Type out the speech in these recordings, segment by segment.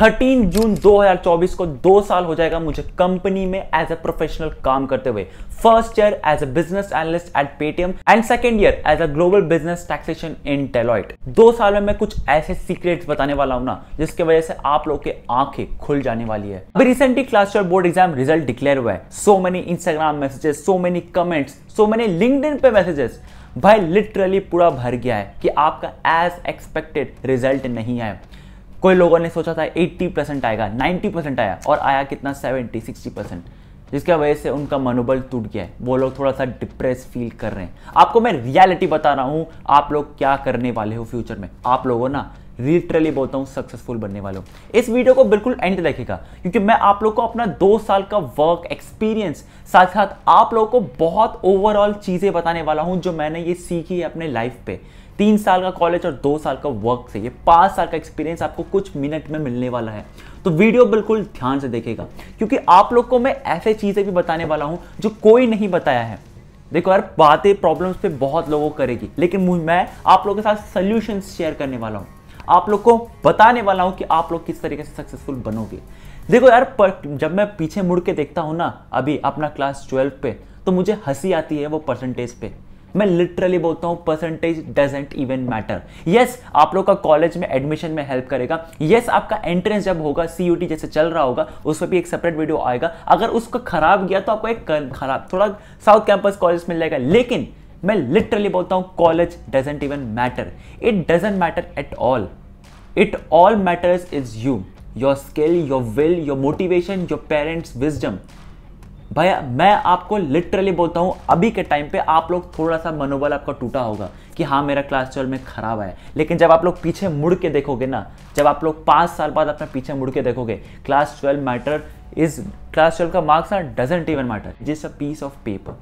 13 जून 2024 को दो साल हो जाएगा मुझे कंपनी में एज ए प्रोफेशनल काम करते हुए first year as a business analyst at Paytm and second year as a global business taxation in Deloitte दो साल में मैं कुछ ऐसे सीक्रेट्स बताने वाला हूं ना जिसकी वजह से आप लोग के आंखें खुल जाने वाली है अभी recently class twelve board exam result declare हुआ है so many Instagram messages so many comments so मैंने लिंक पे मैसेजेस भाई लिटरली पूरा भर गया है कि आपका एज एक्सपेक्टेड रिजल्ट नहीं आया कोई लोगों ने सोचा था 80 परसेंट आएगा 90 परसेंट आया और आया कितना 70 60 परसेंट जिसके वजह से उनका मनोबल टूट गया है वो लोग थोड़ा सा डिप्रेस फील कर रहे हैं आपको मैं रियलिटी बता रहा हूँ आप लोग क्या करने वाले हो फ्यूचर में आप लोगों ना रिटरली बोलता हूँ सक्सेसफुल बनने वालों इस वीडियो को बिल्कुल एंड देखेगा क्योंकि मैं आप लोग को अपना दो साल का वर्क एक्सपीरियंस साथ साथ आप लोगों को बहुत ओवरऑल चीज़ें बताने वाला हूँ जो मैंने ये सीखी है अपने लाइफ पे तीन साल का कॉलेज और दो साल का वर्क से ये पाँच साल का एक्सपीरियंस आपको कुछ मिनट में मिलने वाला है तो वीडियो बिल्कुल ध्यान से देखेगा क्योंकि आप लोग को मैं ऐसे चीज़ें भी बताने वाला हूँ जो कोई नहीं बताया है देखो यार बातें प्रॉब्लम्स पे बहुत लोगों करेगी लेकिन मैं आप लोगों के साथ सोल्यूशन शेयर करने वाला हूँ आप लोग को बताने वाला हूं कि आप लोग किस तरीके से सक्सेसफुल बनोगे देखो यार पर, जब मैं पीछे मुड़ के देखता हूं ना अभी अपना क्लास ट्वेल्व पे तो मुझे हंसी आती है वो परसेंटेज पे मैं लिटरली बोलता हूँ percentage doesn't even matter yes आप लोग का कॉलेज में एडमिशन में हेल्प करेगा यस yes, आपका एंट्रेंस जब होगा सी जैसे चल रहा होगा उस पर भी एक सेपरेट वीडियो आएगा अगर उसका खराब गया तो आपको एक खराब थोड़ा साउथ कैंपस कॉलेज मिल जाएगा लेकिन मैं लिटरली बोलता हूं college doesn't even matter it doesn't matter at all it all matters is you your skill your will your motivation your parents wisdom भैया मैं आपको लिटरली बोलता हूँ अभी के टाइम पे आप लोग थोड़ा सा मनोबल आपका टूटा होगा कि हाँ मेरा क्लास ट्वेल्व में ख़राब है लेकिन जब आप लोग पीछे मुड़ के देखोगे ना जब आप लोग पाँच साल बाद अपना पीछे मुड़ के देखोगे class twelve matter is class twelve का मार्क्स ना डजेंट इवन मैटर जिस अ पीस ऑफ पेपर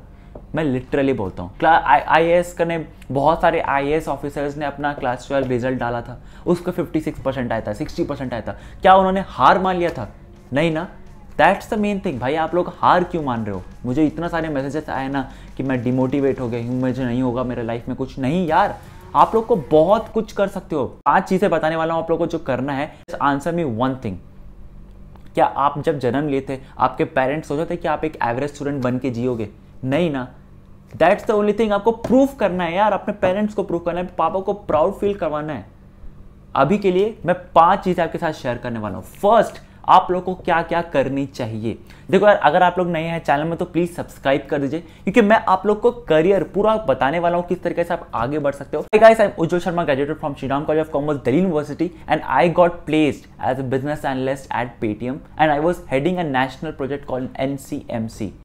मैं लिटरली बोलता हूँ आई एस करने बहुत सारे आई एस ऑफिसर्स ने अपना क्लास ट्वेल्व रिजल्ट डाला था फिफ्टी 56 परसेंट आया था 60 परसेंट आया था क्या उन्होंने हार मान लिया था नहीं ना दैट्स द मेन थिंग भाई आप लोग हार क्यों मान रहे हो मुझे इतना सारे मैसेजेस आए ना कि मैं डिमोटिवेट हो गई हूँ मुझे नहीं होगा मेरे लाइफ में कुछ नहीं यार आप लोग को बहुत कुछ कर सकते हो पांच चीज़ें बताने वाला हूँ आप लोग को जो करना है आंसर मी वन थिंग क्या आप जब जन्म लिए थे आपके पेरेंट्स सोचे थे कि आप एक एवरेज स्टूडेंट बन के जियोगे नहीं ना दैट्स द ओनली थिंग आपको प्रूफ करना है यार अपने पेरेंट्स को प्रूफ करना है पापा को प्राउड फील करवाना है अभी के लिए मैं पांच चीजें आपके साथ शेयर करने वाला हूं फर्स्ट आप लोग को क्या क्या करनी चाहिए देखो यार अगर आप लोग नए हैं चैनल में तो प्लीज़ सब्सक्राइब कर दीजिए क्योंकि मैं आप लोग को करियर पूरा बताने वाला हूँ किस तरीके से आप आगे बढ़ सकते हो guys I am Ujjwal Sharma graduated from Shriram college of commerce Delhi university and I got placed as a business analyst at Paytm and I was heading a national project call an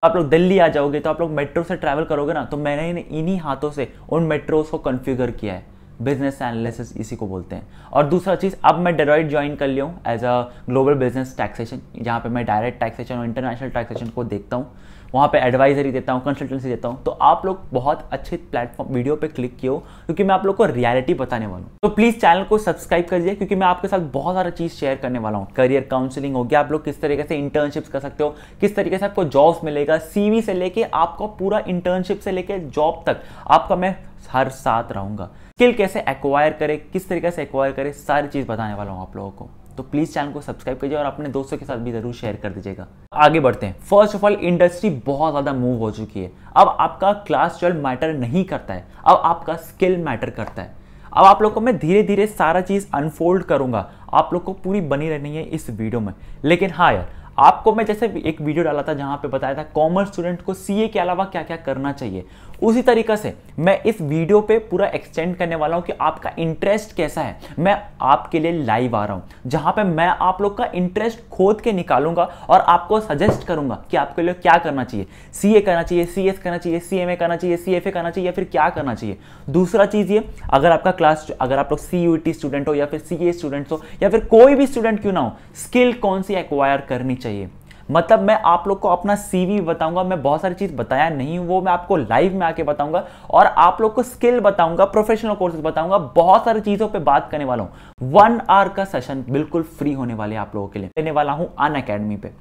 आप लोग दिल्ली आ जाओगे तो आप लोग मेट्रो से ट्रैवल करोगे ना तो मैंने इन्हीं हाथों से उन मेट्रोज को कन्फिगर किया है बिजनेस एनालिसिस इसी को बोलते हैं और दूसरा चीज़ अब मैं डेरॉइड ज्वाइन कर लिया हूँ as a global business taxation जहाँ पे मैं डायरेक्ट टैक्सेशन और इंटरनेशनल टैक्सेशन को देखता हूँ वहाँ पे एडवाइजरी देता हूँ कंसल्टेंसी देता हूँ तो आप लोग बहुत अच्छे प्लेटफॉर्म वीडियो पे क्लिक किए हो क्योंकि मैं आप लोग को रियलिटी बताने वाला हूँ तो प्लीज़ चैनल को सब्सक्राइब कर दिए क्योंकि मैं आपके साथ बहुत सारा चीज़ शेयर करने वाला हूँ करियर काउंसलिंग हो गया आप लोग किस तरीके से इंटर्नशिप्स कर सकते हो किस तरीके से आपको जॉब्स मिलेगा सी से लेके आपको पूरा इंटर्नशिप से लेके जॉब तक आपका मैं हर साथ रहूँगा स्किल कैसे एक्वायर करें किस तरीके से एक्वायर करें सारी चीज़ बताने वाला हूँ आप लोगों को तो प्लीज़ चैनल को सब्सक्राइब कीजिए और अपने दोस्तों के साथ भी ज़रूर शेयर कर दीजिएगा आगे बढ़ते हैं फर्स्ट ऑफ ऑल इंडस्ट्री बहुत ज़्यादा मूव हो चुकी है अब आपका क्लास ट्वेल्व मैटर नहीं करता है अब आपका स्किल मैटर करता है अब आप लोग को मैं धीरे धीरे सारा चीज़ अनफोल्ड करूंगा आप लोग को पूरी बनी रहनी है इस वीडियो में लेकिन हाँ यार आपको मैं जैसे एक वीडियो डाला था जहाँ पे बताया था कॉमर्स स्टूडेंट को सीए के अलावा क्या क्या करना चाहिए उसी तरीके से मैं इस वीडियो पे पूरा एक्सटेंड करने वाला हूँ कि आपका इंटरेस्ट कैसा है मैं आपके लिए लाइव आ रहा हूँ जहाँ पे मैं आप लोग का इंटरेस्ट खोद के निकालूंगा और आपको सजेस्ट करूंगा कि आपके लिए क्या करना चाहिए सी करना चाहिए सी करना चाहिए सी करना चाहिए सी करना चाहिए या फिर क्या करना चाहिए दूसरा चीज़ ये अगर आपका क्लास अगर आप लोग सी स्टूडेंट हो या फिर सी स्टूडेंट्स हो या फिर कोई भी स्टूडेंट क्यों ना हो स्किल कौन सी एक्वायर करनी चाहिए मतलब मैं आप लोग को अपना सीवी बताऊंगा मैं बहुत सारी चीज़ बताया नहीं वो मैं आपको लाइव में आके बताऊंगा और आप लोग को स्किल बताऊंगा प्रोफेशनल कोर्सेज बताऊंगा बहुत सारी चीज़ों पर बात करने वाला हूँ वन आवर का सेशन बिल्कुल फ्री होने वाले आप लोगों के लिए लेने वाला हूँ अन अकेडमी पे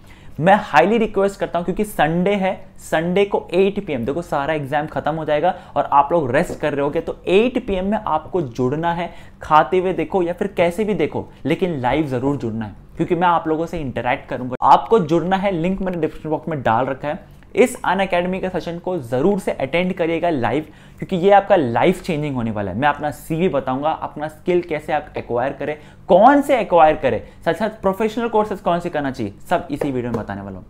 मैं हाईली रिक्वेस्ट करता हूं क्योंकि संडे है संडे को 8 पीएम देखो सारा एग्जाम खत्म हो जाएगा और आप लोग रेस्ट कर रहे होगे तो 8 पीएम में आपको जुड़ना है खाते हुए देखो या फिर कैसे भी देखो लेकिन लाइव जरूर जुड़ना है क्योंकि मैं आप लोगों से इंटरेक्ट करूंगा आपको जुड़ना है लिंक मैंने डिस्क्रिप्शन बॉक्स में डाल रखा है इस अन अकेडमी के सेशन को ज़रूर से अटेंड करिएगा लाइव क्योंकि ये आपका लाइफ चेंजिंग होने वाला है मैं अपना सीवी बताऊंगा अपना स्किल कैसे आप एक्वायर करें कौन से एक्वायर करें साथ साथ प्रोफेशनल कोर्सेज कौन से करना चाहिए सब इसी वीडियो में बताने वाला हूँ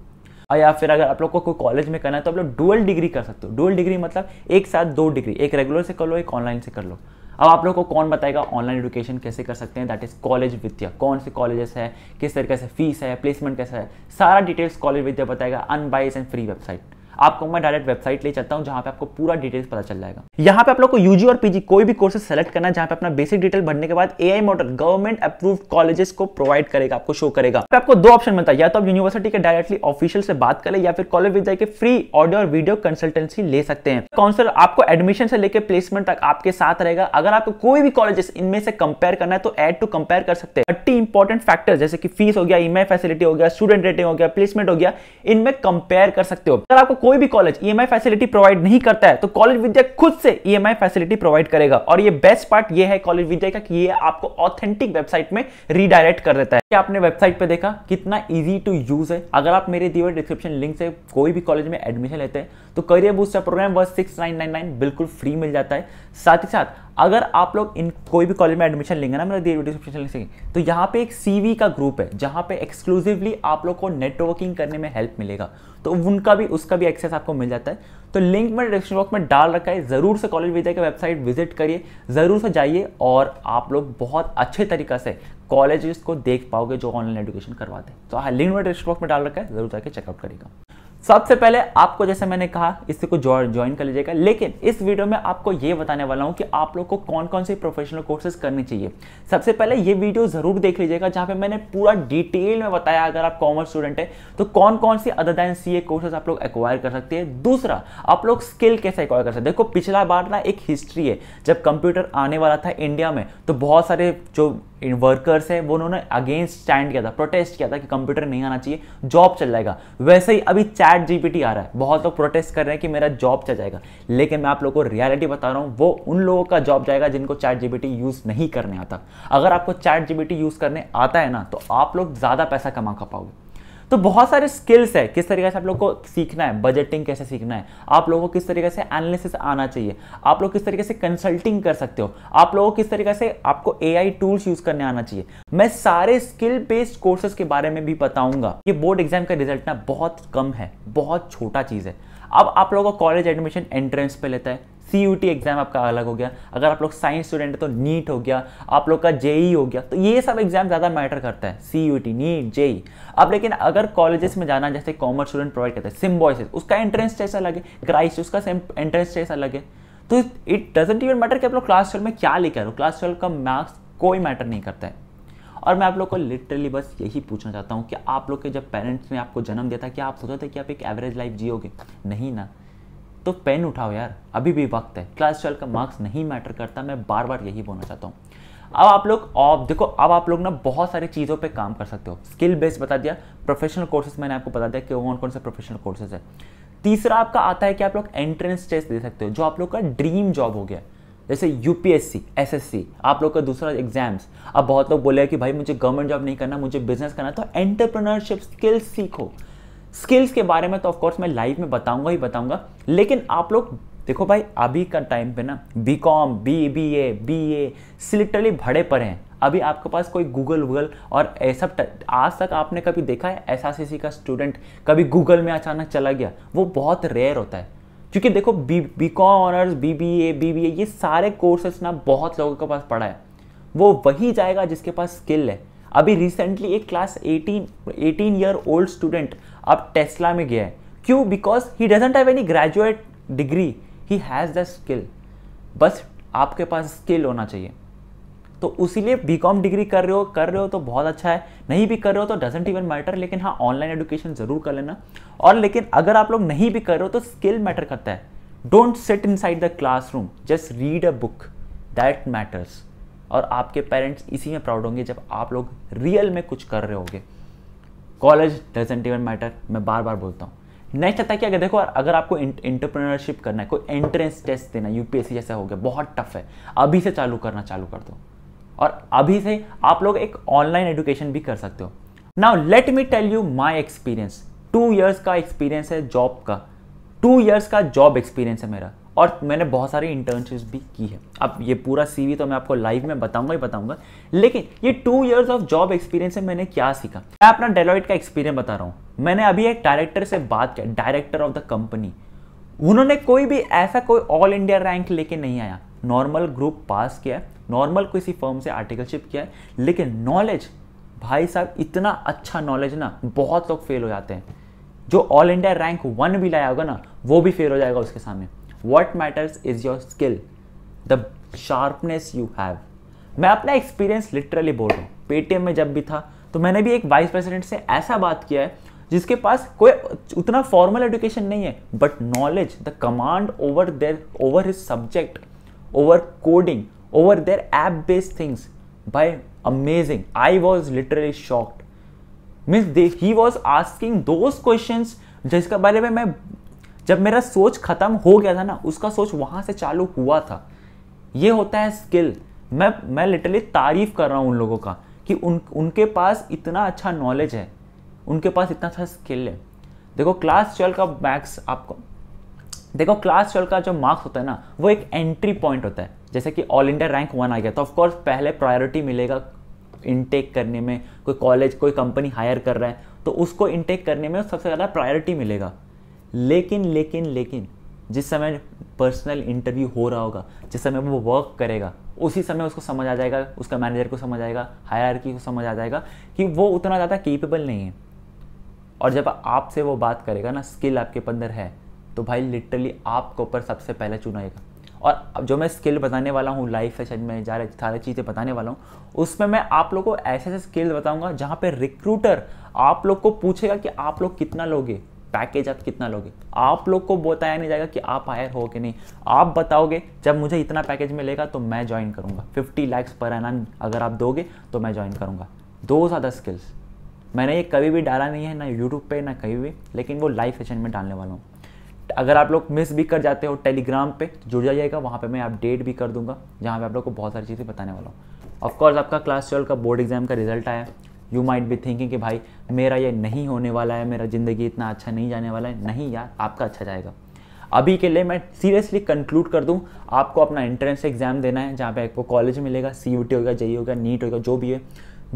और या फिर अगर आप लोग को कोई कॉलेज में करना है तो आप लोग डुअल डिग्री कर सकते हो डुअल डिग्री मतलब एक साथ दो डिग्री एक रेगुलर से कर लो एक ऑनलाइन से कर लो अब आप लोगों को कौन बताएगा ऑनलाइन एजुकेशन कैसे कर सकते हैं दैट इज़ कॉलेज विद्या कौन से कॉलेजेस है किस तरीके से फीस है प्लेसमेंट कैसा है सारा डिटेल्स कॉलेज विद्या बताएगा अनबाइज एंड फ्री वेबसाइट आपको मैं डायरेक्ट वेबसाइट ले चलता हूँ जहां पे आपको पूरा डिटेल्स पता चल जाएगा यहाँ पे आप लोग को यूजी और पीजी कोई भी कोर्सेस सेलेक्ट करना जहां पे अपना बेसिक डिटेल भरने के बाद A I model government approve colleges को प्रोवाइड करेगा आपको शो करेगा तो आपको दो ऑप्शन मिलता है या तो आप यूनिवर्सिटी के डायरेक्टली ऑफिशियल से बात करें या फिर कॉलेज विद के फ्री ऑडियो और वीडियो कंसल्टेंसी ले सकते हैं काउंसलर आपको एडमिशन से लेकर प्लेसमेंट तक आपके साथ रहेगा अगर आपको कोई भी कॉलेजेस इनमें से कंपेयर करना है तो एड टू कंपेयर कर सकते हैं थर्टी इंपॉर्टेंट फैक्टर जैसे कि फीस हो गया ई e फैसिलिटी हो गया स्टूडेंट रेटिंग हो गया प्लेसमेंट हो गया इनमें कंपेयर कर सकते हो अगर आपको कोई भी कॉलेज ईएमआई फैसिलिटी प्रोवाइड नहीं करता है तो कॉलेज विद्या खुद से ईएमआई फैसिलिटी प्रोवाइड करेगा और ये बेस्ट पार्ट ये है कॉलेज विद्या का कि ये आपको ऑथेंटिक वेबसाइट में रीडायरेक्ट कर देता है कि आपने वेबसाइट पे देखा कितना इजी टू यूज है अगर आप मेरे दिए डिस्क्रिप्शन लिंक से कोई भी कॉलेज में एडमिशन लेते हैं तो करियर बूस्टर प्रोग्राम वर्ष सिक्स बिल्कुल फ्री मिल जाता है साथ ही साथ अगर आप लोग इन कोई भी कॉलेज में एडमिशन लेंगे ना मेरा दिए डिस्क्रिप्शन लिख सकें तो यहाँ पे एक सीवी का ग्रुप है जहाँ पे एक्सक्लूसिवली आप लोग को नेटवर्किंग करने में हेल्प मिलेगा तो उनका भी उसका भी एक्सेस आपको मिल जाता है तो लिंक मैंने डिस्क्रिप्शन बॉक्स में डाल रखा है ज़रूर से कॉलेज विद्या की वेबसाइट विजिट करिए ज़रूर से जाइए और आप लोग बहुत अच्छे तरीके से कॉलेजेस को देख पाओगे जो ऑनलाइन एजुकेशन करवाते हैं तो हाँ लिंक मैंने डिस्क्रिप्शन बॉक्स में डाल रखा है ज़रूर जाकर चेकआउट करिएगा सबसे पहले आपको जैसे मैंने कहा इससे को ज्वाइन कर लीजिएगा लेकिन इस वीडियो में आपको ये बताने वाला हूँ कि आप लोग को कौन कौन से प्रोफेशनल कोर्सेज करने चाहिए सबसे पहले ये वीडियो जरूर देख लीजिएगा जहाँ पे मैंने पूरा डिटेल में बताया अगर आप कॉमर्स स्टूडेंट है तो कौन कौन सी अदर दैन सी कोर्सेज आप लोग एक्वायर कर सकते हैं दूसरा आप लोग स्किल कैसे एक्वायर कर सकते हैं देखो पिछला बार ना एक हिस्ट्री है जब कंप्यूटर आने वाला था इंडिया में तो बहुत सारे जो इन वर्कर्स है वो उन्होंने अगेंस्ट स्टैंड किया था प्रोटेस्ट किया था कि कंप्यूटर नहीं आना चाहिए जॉब चल जाएगा वैसे ही अभी चैट चैट जीपीटी आ रहा है बहुत लोग प्रोटेस्ट कर रहे हैं कि मेरा जॉब चल जाएगा लेकिन मैं आप लोगों को रियलिटी बता रहा हूँ वो उन लोगों का जॉब जाएगा जिनको चैट जीपीटी यूज़ नहीं करने आता अगर आपको चैट जीपीटी यूज़ करने आता है ना तो आप लोग ज़्यादा पैसा कमा कर पाओगे तो बहुत सारे स्किल्स है किस तरीके से आप लोग को सीखना है बजटिंग कैसे सीखना है आप लोगों को किस तरीके से एनालिसिस आना चाहिए आप लोग किस तरीके से कंसल्टिंग कर सकते हो आप लोगों को किस तरीके से आपको ए टूल्स यूज करने आना चाहिए मैं सारे स्किल बेस्ड कोर्सेज के बारे में भी बताऊंगा कि बोर्ड एग्जाम का रिजल्ट ना बहुत कम है बहुत छोटा चीज़ है अब आप लोगों का कॉलेज एडमिशन एंट्रेंस पे लेता है सी यू टी एग्जाम आपका अलग हो गया अगर आप लोग साइंस स्टूडेंट है तो नीट हो गया आप लोग का जेई e हो गया तो ये सब एग्जाम ज़्यादा मैटर करता है C U T NEET JEE अब लेकिन अगर कॉलेजेस में जाना जैसे कॉमर्स स्टूडेंट प्रोवाइड करता है सिम्बॉइसिस उसका एंट्रेंस टेस्ट अलग है क्राइस्ट उसका एंट्रेंस टेस्ट अलग है तो इट डजेंट इवन मैटर कि आप लोग क्लास ट्वेल्व में क्या लेकर हो क्लास ट्वेल्व का मार्क्स कोई मैटर नहीं करता है और मैं आप लोग को लिटरली बस यही पूछना चाहता हूँ कि आप लोग के जब पेरेंट्स ने आपको जन्म दिया था क्या आप सोचा था कि आप एक एवरेज लाइफ जियोगे नहीं ना तो पेन उठाओ यार अभी भी वक्त है क्लास ट्वेल्व का मार्क्स नहीं मैटर करता मैं बार बार यही बोलना चाहता हूँ अब आप लोग और देखो अब आप लोग ना बहुत सारी चीज़ों पे काम कर सकते हो स्किल बेस्ड बता दिया प्रोफेशनल कोर्सेज मैंने आपको बता दिया कि कौन कौन से प्रोफेशनल कोर्सेज है तीसरा आपका आता है कि आप लोग एंट्रेंस टेस्ट दे सकते हो जो आप लोग का ड्रीम जॉब हो गया जैसे यूपीएससी एसएससी आप लोग का दूसरा एग्जाम्स अब बहुत लोग बोले कि भाई मुझे गवर्नमेंट जॉब नहीं करना मुझे बिजनेस करना तो एंटरप्रेनरशिप स्किल्स सीखो स्किल्स के बारे में तो ऑफकोर्स मैं लाइव में बताऊंगा ही बताऊंगा लेकिन आप लोग देखो भाई अभी का टाइम पे ना B com B B A B A सिलिटरली भड़े पर हैं अभी आपके पास कोई गूगल वूगल और ऐसा आज तक आपने कभी देखा है एस का स्टूडेंट कभी गूगल में अचानक चला गया वो बहुत रेयर होता है क्योंकि देखो B B com honours B B A B B A ये सारे कोर्सेस ना बहुत लोगों के पास पढ़ा है वो वही जाएगा जिसके पास स्किल है अभी रिसेंटली एक क्लास 18 18 ईयर ओल्ड स्टूडेंट अब टेस्ला में गया है क्यों because he doesn't have any graduate degree he has the skill बस आपके पास स्किल होना चाहिए तो उसीलिए बी कॉम डिग्री कर रहे हो कर रहे हो तो बहुत अच्छा है नहीं भी कर रहे हो तो डजेंट इवन मैटर लेकिन हाँ ऑनलाइन एडुकेशन ज़रूर कर लेना और लेकिन अगर आप लोग नहीं भी कर रहे हो तो स्किल मैटर करता है don't sit inside the classroom just read a book that matters और आपके पेरेंट्स इसी में प्राउड होंगे जब आप लोग रियल में कुछ कर रहे होगे कॉलेज डजेंट इवन मैटर मैं बार बार बोलता हूँ नेक्स्ट आता है कि अगर देखो अगर आपको इंटरप्रेनरशिप करना है कोई एंट्रेंस टेस्ट देना यूपीएससी जैसा हो गया बहुत टफ है अभी से चालू करना चालू कर दो और अभी से आप लोग एक ऑनलाइन एडुकेशन भी कर सकते हो now let me tell you my experience two years का एक्सपीरियंस है जॉब का टू ईयर्स का जॉब एक्सपीरियंस है मेरा और मैंने बहुत सारी इंटर्नशिप्स भी की है अब ये पूरा सी तो मैं आपको लाइव में बताऊंगा ही बताऊंगा लेकिन ये two years of job experience से मैंने क्या सीखा मैं अपना डेलॉइट का एक्सपीरियंस बता रहा हूँ मैंने अभी एक डायरेक्टर से बात किया डायरेक्टर ऑफ द कंपनी उन्होंने कोई भी ऐसा कोई ऑल इंडिया रैंक लेके नहीं आया नॉर्मल ग्रुप पास किया नॉर्मल किसी फर्म से आर्टिकलशिप किया है लेकिन नॉलेज भाई साहब इतना अच्छा नॉलेज ना बहुत लोग फेल हो जाते हैं जो ऑल इंडिया रैंक वन भी लाया होगा ना वो भी फेल हो जाएगा उसके सामने what matters is your skill the sharpness you have मैं अपना एक्सपीरियंस लिटरली बोल रहा हूँ पेटीएम में जब भी था तो मैंने भी एक वाइस प्रेसिडेंट से ऐसा बात किया है जिसके पास कोई उतना फॉर्मल एडुकेशन नहीं है but knowledge the command over their over his subject over coding over their app based things by amazing I was literally shocked means he was asking those question जिसके बारे में मैं जब मेरा सोच खत्म हो गया था ना उसका सोच वहाँ से चालू हुआ था ये होता है स्किल मैं मैं लिटरली तारीफ कर रहा हूँ उन लोगों का कि उन उनके पास इतना अच्छा नॉलेज है उनके पास इतना अच्छा स्किल है देखो क्लास ट्वेल्व का मैक्स आपको देखो क्लास ट्वेल्व का जो मार्क्स होता है ना वो एक एंट्री पॉइंट होता है जैसे कि ऑल इंडिया रैंक वन आ गया तो ऑफकोर्स पहले प्रायोरिटी मिलेगा इनटेक करने में कोई कॉलेज कोई कंपनी हायर कर रहा है तो उसको इनटेक करने में सबसे ज़्यादा प्रायोरिटी मिलेगा लेकिन लेकिन लेकिन जिस समय पर्सनल इंटरव्यू हो रहा होगा जिस समय वो वर्क करेगा उसी समय उसको समझ आ जाएगा उसका मैनेजर को समझ आएगा हायर को समझ आ जाएगा कि वो उतना ज़्यादा केपेबल नहीं है और जब आपसे वो बात करेगा ना स्किल आपके अंदर है तो भाई लिटरली आपके ऊपर सबसे पहले चुनाएगा और जो मैं स्किल बताने वाला हूँ लाइफ सेशन में जा रहे सारी चीज़ें बताने वाला हूँ उसमें मैं आप लोग को ऐसे ऐसे स्किल्स बताऊँगा जहाँ पर रिक्रूटर आप लोग को पूछेगा कि आप लोग कितना लोगे पैकेज आप कितना लोगे आप लोग को बताया नहीं जाएगा कि आप हायर हो कि नहीं आप बताओगे जब मुझे इतना पैकेज मिलेगा तो मैं ज्वाइन करूंगा फिफ्टी लैक्स पर एन अगर आप दोगे तो मैं ज्वाइन करूंगा दो ज्यादा स्किल्स मैंने ये कभी भी डाला नहीं है ना यूट्यूब पर ना कहीं भी लेकिन वो लाइव सेशन में डालने वाला हूँ अगर आप लोग मिस भी कर जाते हो टेलीग्राम पे जुड़ जाइएगा वहाँ पे मैं अपडेट भी कर दूंगा जहाँ पे आप लोग को बहुत सारी चीज़ें बताने वाला हूँ ऑफकोर्स आपका क्लास ट्वेल्व का बोर्ड एग्जाम का रिजल्ट आया यू माइट भी थिंकिंग कि भाई मेरा ये नहीं होने वाला है मेरा ज़िंदगी इतना अच्छा नहीं जाने वाला है नहीं यार आपका अच्छा जाएगा अभी के लिए मैं सीरियसली कंक्लूड कर दूं आपको अपना एंट्रेंस एग्जाम देना है जहाँ पे आपको कॉलेज मिलेगा सी यू टी होगा जे होगा नीट होगा जो भी है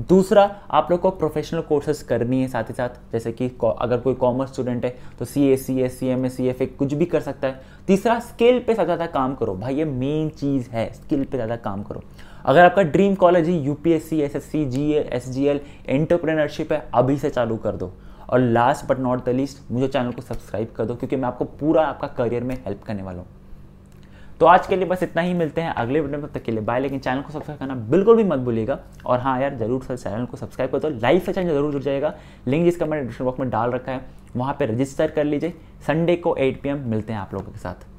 दूसरा आप लोग को प्रोफेशनल कोर्सेज करनी है साथ ही साथ जैसे कि अगर कोई कॉमर्स स्टूडेंट है तो C A C S C M A C F A कुछ भी कर सकता है तीसरा स्किल पे ज़्यादा काम करो भाई ये मेन चीज़ है स्किल पे ज़्यादा काम करो अगर आपका ड्रीम कॉलेज ही UPSC S G L entrepreneurship है अभी से चालू कर दो और last but not the least मुझे चैनल को सब्सक्राइब कर दो क्योंकि मैं आपको पूरा आपका करियर में हेल्प करने वाला हूँ तो आज के लिए बस इतना ही मिलते हैं अगले वीडियो में तक के लिए बाय लेकिन चैनल को सब्सक्राइब करना बिल्कुल भी मत भूलिएगा और हाँ यार जरूर सर चैनल को सब्सक्राइब कर दो लाइव से चैनल जरूर जुड़ जाएगा लिंक जिसका मैंने डिस्क्रिप्शन बॉक्स में डाल रखा है वहाँ पर रजिस्टर कर लीजिए संडे को एट पी मिलते हैं आप लोगों के साथ